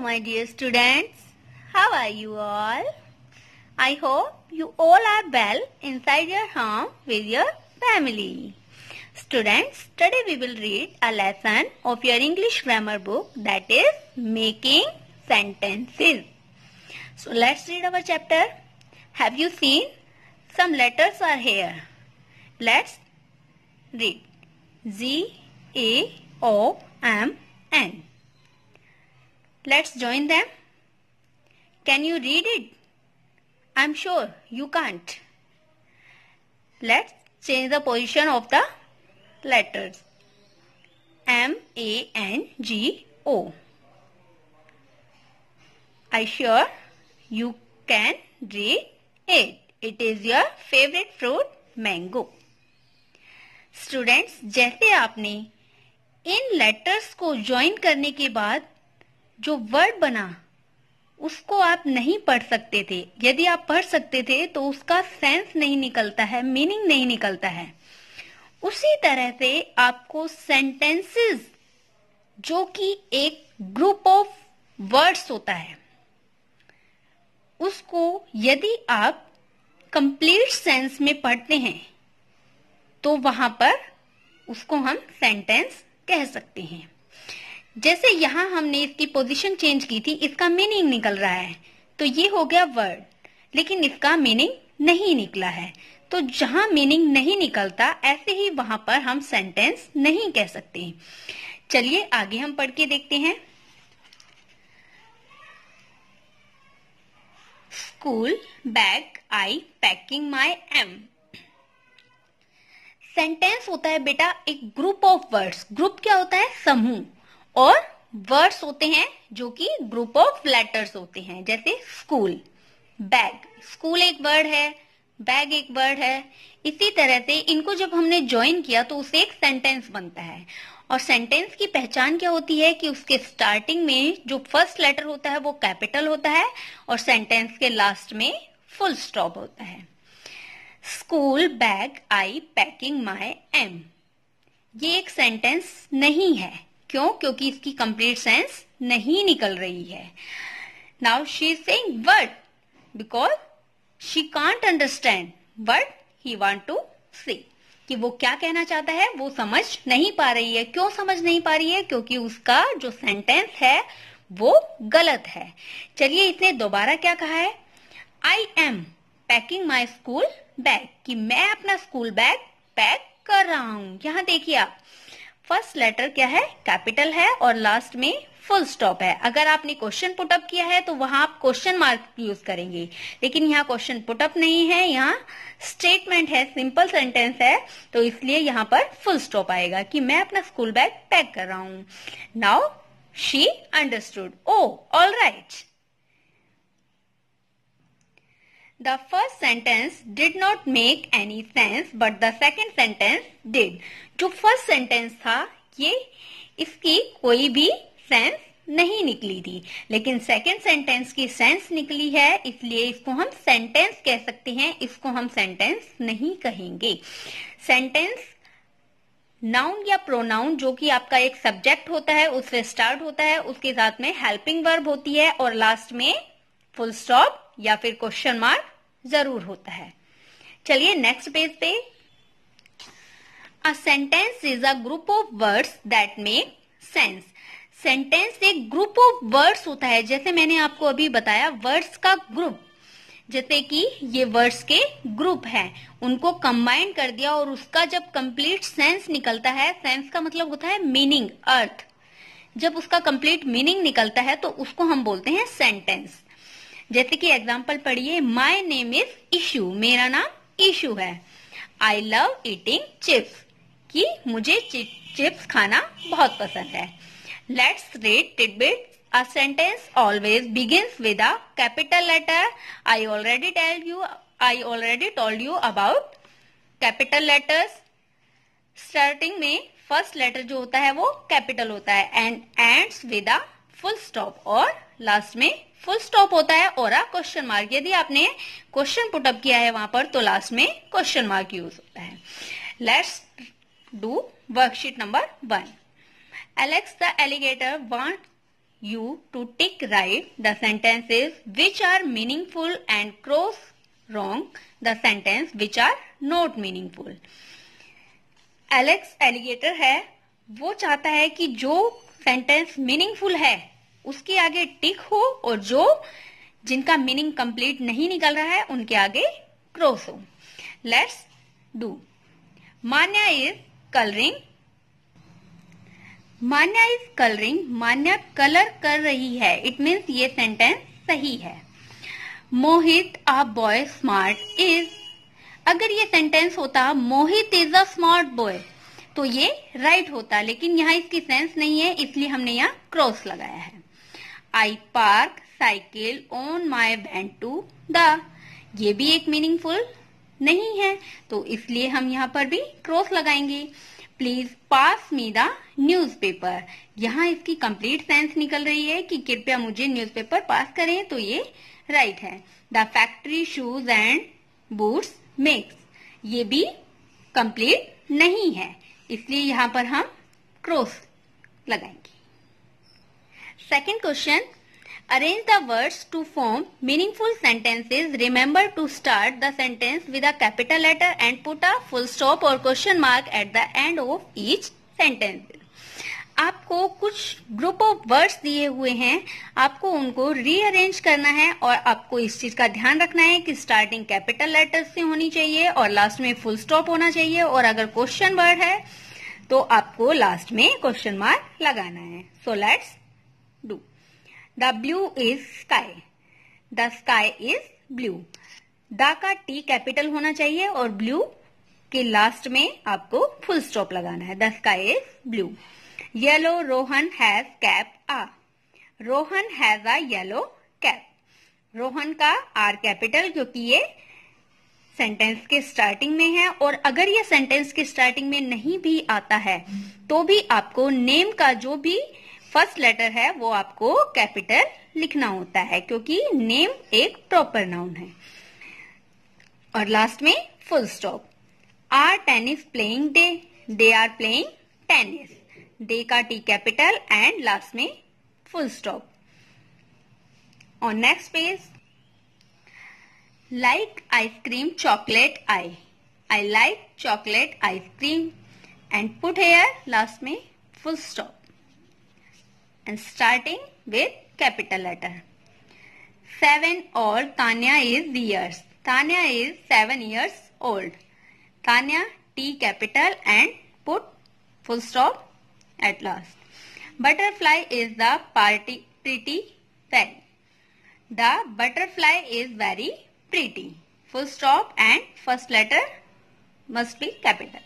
my dear students. How are you all? I hope you all are well inside your home with your family. Students, today we will read a lesson of your English grammar book that is Making Sentences. So let's read our chapter. Have you seen? Some letters are here. Let's read. Z A O M N Let's join them. Can you read it? I'm sure you can't. Let's change the position of the letters. M A N G O. I sure you can read it. It is your favorite fruit mango. Students जैसे आपने इन letters को join करने के बाद जो word बना उसको आप नहीं पढ़ सकते थे यदि आप पढ़ सकते थे तो उसका सेंस नहीं निकलता है मीनिंग नहीं निकलता है उसी तरह से आपको सेंटेंसेस जो कि एक ग्रुप ऑफ वर्ड्स होता है उसको यदि आप कंप्लीट सेंस में पढ़ते हैं तो वहां पर उसको हम सेंटेंस कह सकते हैं जैसे यहाँ हमने इसकी पोजीशन चेंज की थी इसका मीनिंग निकल रहा है तो ये हो गया वर्ड लेकिन इसका मीनिंग नहीं निकला है तो जहां मीनिंग नहीं निकलता ऐसे ही वहां पर हम सेंटेंस नहीं कह सकते चलिए आगे हम पढ़ के देखते हैं school bag I packing my am sentence होता है बेटा एक ग्रुप ऑफ वर्ड्स ग्रुप क्या होता है समूह और वर्ड्स होते हैं जो कि ग्रुप ऑफ लेटर्स होते हैं जैसे स्कूल बैग स्कूल एक वर्ड है बैग एक वर्ड है इसी तरह से इनको जब हमने ज्वाइन किया तो उसे एक सेंटेंस बनता है और सेंटेंस की पहचान क्या होती है कि उसके स्टार्टिंग में जो फर्स्ट लेटर होता है वो कैपिटल होता है और सेंटेंस के लास्ट में फुल स्टॉप होता है school bag I packing my am ये एक सेंटेंस नहीं है क्यों क्योंकि इसकी कंप्लीट सेंस नहीं निकल रही है now she is saying but because she can't understand but he want to see कि वो क्या कहना चाहता है वो समझ नहीं पा रही है क्यों समझ नहीं पा रही है क्योंकि उसका जो सेंटेंस है वो गलत है चलिए इसने दोबारा क्या कहा है I am packing my school bag कि मैं अपना स्कूल बैग पैक कर रहा हूं यहाँ देखिए आप फर्स्ट लेटर क्या है कैपिटल है और लास्ट में फुल स्टॉप है अगर आपने क्वेश्चन पुटअप किया है तो वहां आप क्वेश्चन मार्क यूज करेंगे लेकिन यहाँ क्वेश्चन पुटअप नहीं है यहाँ स्टेटमेंट है सिंपल सेंटेंस है तो इसलिए यहाँ पर फुल स्टॉप आएगा कि मैं अपना स्कूल बैग पैक कर रहा हूं now she understood oh all right The first sentence did not make any sense but the second sentence did. जो फर्स्ट सेंटेंस था ये इसकी कोई भी सेंस नहीं निकली थी लेकिन सेकेंड सेंटेंस की सेंस निकली है इसलिए इसको हम सेंटेंस कह सकते हैं इसको हम सेंटेंस नहीं कहेंगे सेंटेंस नाउन या प्रोनाउन जो कि आपका एक सब्जेक्ट होता है उससे स्टार्ट होता है उसके साथ में हेल्पिंग वर्ब होती है और लास्ट में फुल स्टॉप या फिर क्वेश्चन मार्क जरूर होता है चलिए नेक्स्ट पेज पे a sentence is a group of words that make sense sentence एक ग्रुप ऑफ वर्ड्स होता है जैसे मैंने आपको अभी बताया वर्ड्स का ग्रुप जैसे कि ये वर्ड्स के ग्रुप है उनको कंबाइन कर दिया और उसका जब कंप्लीट सेंस निकलता है सेंस का मतलब होता है मीनिंग अर्थ जब उसका कंप्लीट मीनिंग निकलता है तो उसको हम बोलते हैं सेंटेंस जैसे कि एग्जाम्पल पढ़िए माई नेम इज इशू मेरा नाम इशू है आई लव ईटिंग चिप्स कि मुझे चिप्स खाना बहुत पसंद है let's read tidbit A sentence always begins with a capital letter. I already tell you. I already told you about capital letters. Starting में first letter जो होता है वो capital होता है and ends with a full stop और last में full stop होता है और क्वेश्चन मार्क यदि आपने क्वेश्चन पुटअप किया है वहां पर तो लास्ट में क्वेश्चन मार्क यूज होता है let's do worksheet number one Alex the alligator want you to tick right the sentences which are meaningful and cross wrong the sentence which are not meaningful Alex alligator है वो चाहता है कि जो sentence meaningful है उसके आगे टिक हो और जो जिनका मीनिंग कंप्लीट नहीं निकल रहा है उनके आगे क्रॉस हो let's do Manya is colouring Manya is colouring Manya colour कर रही है इट मीन्स ये सेंटेंस सही है Mohit a boy smart is अगर ये सेंटेंस होता Mohit is a smart boy तो ये राइट right होता लेकिन यहाँ इसकी सेंस नहीं है इसलिए हमने यहाँ क्रॉस लगाया है I park cycle on my van to the ये भी एक मीनिंगफुल नहीं है तो इसलिए हम यहाँ पर भी क्रॉस लगाएंगे please pass me the newspaper यहाँ इसकी कंप्लीट सेंस निकल रही है कि कृपया मुझे न्यूज पेपर पास करें तो ये राइट है the factory shoes and boots makes ये भी कंप्लीट नहीं है इसलिए यहाँ पर हम क्रॉस लगाएंगे second question arrange the words to form meaningful sentences remember to start the sentence with a capital letter and put a full stop और question mark at the end of each sentence आपको कुछ group of words दिए हुए हैं आपको उनको rearrange करना है और आपको इस चीज का ध्यान रखना है कि स्टार्टिंग कैपिटल लेटर से होनी चाहिए और लास्ट में फुल स्टॉप होना चाहिए और अगर क्वेश्चन वर्ड है तो आपको लास्ट में क्वेश्चन मार्क लगाना है so let's do. The blue is sky. The sky is blue. The का टी कैपिटल होना चाहिए और ब्लू के लास्ट में आपको फुल स्टॉप लगाना है the sky is blue yellow Rohan has cap आ Rohan has a yellow cap Rohan का आर कैपिटल क्योंकि ये सेंटेंस के स्टार्टिंग में है और अगर ये सेंटेंस के स्टार्टिंग में नहीं भी आता है तो भी आपको नेम का जो भी फर्स्ट लेटर है वो आपको कैपिटल लिखना होता है क्योंकि नेम एक प्रॉपर नाउन है और लास्ट में full stop are tennis playing they they are playing tennis they का टी कैपिटल एंड लास्ट में फुल स्टॉप और next page like ice cream chocolate I I like chocolate ice cream and put here last में full stop and starting with capital letter. 7 old Tanya is years. Tanya is 7 years old. Tanya T capital and put full stop at last. Butterfly is the party pretty fairy. The butterfly is very pretty. Full stop and first letter must be capital.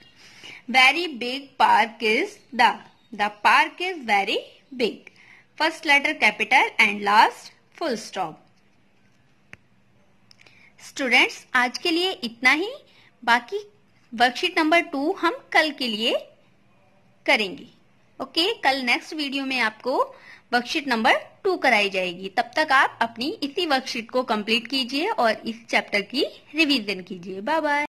Very big park is the. The park is very big. first letter capital and last full stop. Students आज के लिए इतना ही बाकी worksheet number two हम कल के लिए करेंगे ओके okay, कल नेक्स्ट वीडियो में आपको वर्कशीट नंबर टू कराई जाएगी तब तक आप अपनी इसी वर्कशीट को कंप्लीट कीजिए और इस चैप्टर की रिवीजन कीजिए बाय बाय